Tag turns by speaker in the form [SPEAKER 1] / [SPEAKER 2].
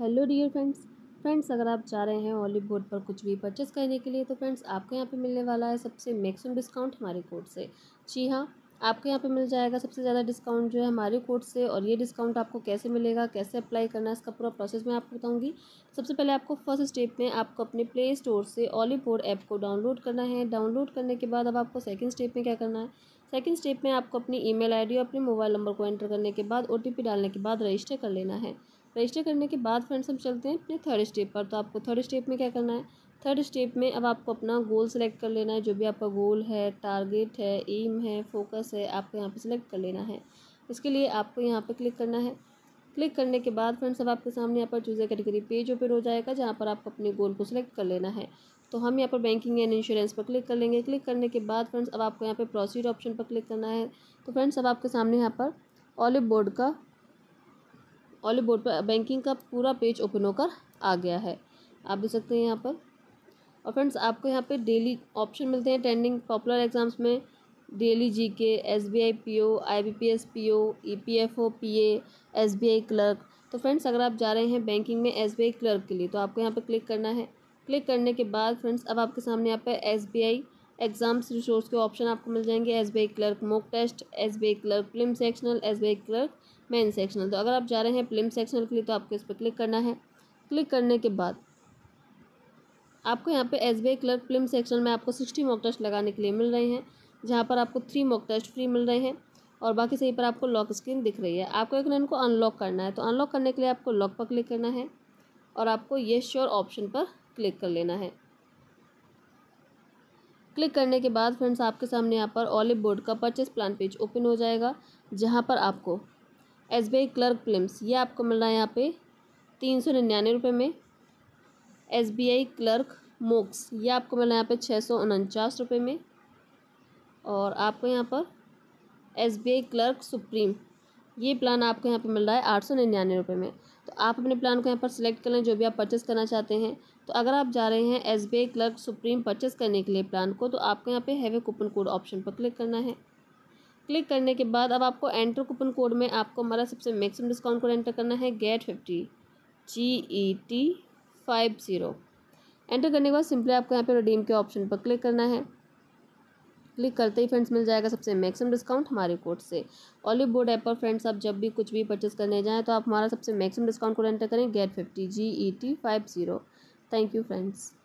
[SPEAKER 1] Hello dear friends friends अगर आप चाह रहे हैं ऑलिव बोर्ड पर कुछ भी परचेस करने के लिए तो फ्रेंड्स आपको यहाँ पे मिलने वाला है सबसे मैक्सिमम डिस्काउंट हमारे कोड से जी हाँ आपको यहाँ पे मिल जाएगा सबसे ज़्यादा डिस्काउंट जो है हमारे कोड से और ये डिस्काउंट आपको कैसे मिलेगा कैसे अप्लाई करना है इसका पूरा प्रोसेस मैं आपको बताऊँगी सबसे पहले आपको फर्स्ट स्टेप में आपको अपने प्ले स्टोर से ऑलिव बोर्ड ऐप को डाउनलोड करना है डाउनलोड करने के बाद अब आपको सेकेंड स्टेप में क्या करना है सेकेंड स्टेप में आपको अपनी ई मेल और अपने मोबाइल नंबर को एंटर करने के बाद ओ डालने के बाद रजिस्टर कर लेना है रजिस्टर करने के बाद फ्रेंड्स हम चलते हैं अपने थर्ड स्टेप पर तो आपको थर्ड स्टेप में क्या करना है थर्ड स्टेप में अब आपको अपना गोल सेलेक्ट कर लेना है जो भी आपका गोल है टारगेट है एम है फोकस है आपको यहाँ पे सिलेक्ट कर लेना है इसके लिए आपको यहाँ पे क्लिक करना है क्लिक करने के बाद फ्रेंड्स अब आपके सामने यहाँ पर चूज़े कैटेगरी पेज ओपन हो जाएगा जहाँ पर आपको अपने गोल को सिलेक्ट कर लेना है तो हम यहाँ पर बैंकिंग एंड इंश्योरेंस पर क्लिक कर लेंगे क्लिक करने के बाद फ्रेंड्स अब आपको यहाँ पर प्रोसीड ऑप्शन पर क्लिक करना है तो फ्रेंड्स अब आपके सामने यहाँ पर ऑलिव बोर्ड का ऑलि बोर्ड पर बैंकिंग का पूरा पेज ओपन होकर आ गया है आप देख सकते हैं यहाँ पर और फ्रेंड्स आपको यहाँ पे डेली ऑप्शन मिलते हैं टेंडिंग पॉपुलर एग्जाम्स में daily G K S B I P O I B P S P O E P F O P A S B I clerk तो फ्रेंड्स अगर आप जा रहे हैं बैंकिंग में एस बी आई क्लर्क के लिए तो आपको यहाँ पर क्लिक करना है क्लिक करने के बाद फ्रेंड्स अब आपके सामने यहाँ पर S B I exams resource के ऑप्शन आपको मिल जाएंगे S B clerk mock test S B clerk prelim sectional S B clerk main sectional तो अगर आप जा रहे हैं प्लिम सेक्शनल के लिए तो आपको इस पर क्लिक करना है क्लिक करने के बाद आपको यहाँ पे S B clerk prelim section में आपको सिक्सटी मॉक टेस्ट लगाने के लिए मिल रहे हैं जहाँ पर आपको थ्री मॉक टेस्ट फ्री मिल रहे हैं और बाकी सही पर आपको लॉक स्क्रीन दिख रही है आपको एक इनको अनलॉक करना है तो अनलॉक करने के लिए आपको लॉक पर क्लिक करना है और आपको ये श्योर ऑप्शन पर क्लिक कर लेना है क्लिक करने के बाद फ्रेंड्स आपके सामने यहाँ पर ऑलिव बोर्ड का परचेस प्लान पेज ओपन हो जाएगा जहाँ पर आपको एस क्लर्क प्लिम्स ये आपको मिल रहा है यहाँ पे तीन सौ निन्यानवे रुपये में एस क्लर्क मोक्स ये आपको मिल रहा है यहाँ पे छः सौ उनचास रुपये में और आपको यहाँ पर एस क्लर्क सुप्रीम ये प्लान आपको यहाँ पर मिल रहा है आठ सौ निन्यानवे रुपये में तो आप अपने प्लान को यहाँ पर सिलेक्ट कर लें जो भी आप परचेस करना चाहते हैं तो अगर आप जा रहे हैं S B I clerk supreme purchase करने के लिए प्लान को तो आपको यहाँ पे हैवे कूपन कोड ऑप्शन पर क्लिक करना है क्लिक करने के बाद अब आपको एंटर कूपन कोड में आपको हमारा सबसे मैक्सिमम डिस्काउंट कोड एंटर करना है get fifty G E T five zero enter करने के बाद सिंपली आपको यहाँ पे रिडीम के ऑप्शन पर क्लिक करना है क्लिक करते ही फ्रेंड्स मिल जाएगा सबसे मैक्सिमम डिस्काउंट हमारे कोड से ऑलिव बोर्ड ऐप पर फ्रेंड्स आप जब भी कुछ भी परचेस करने जाएँ तो आप हमारा सबसे मैक्सिमम डिस्काउंट कोड एंटर करें get fifty G E T five zero Thank you, friends.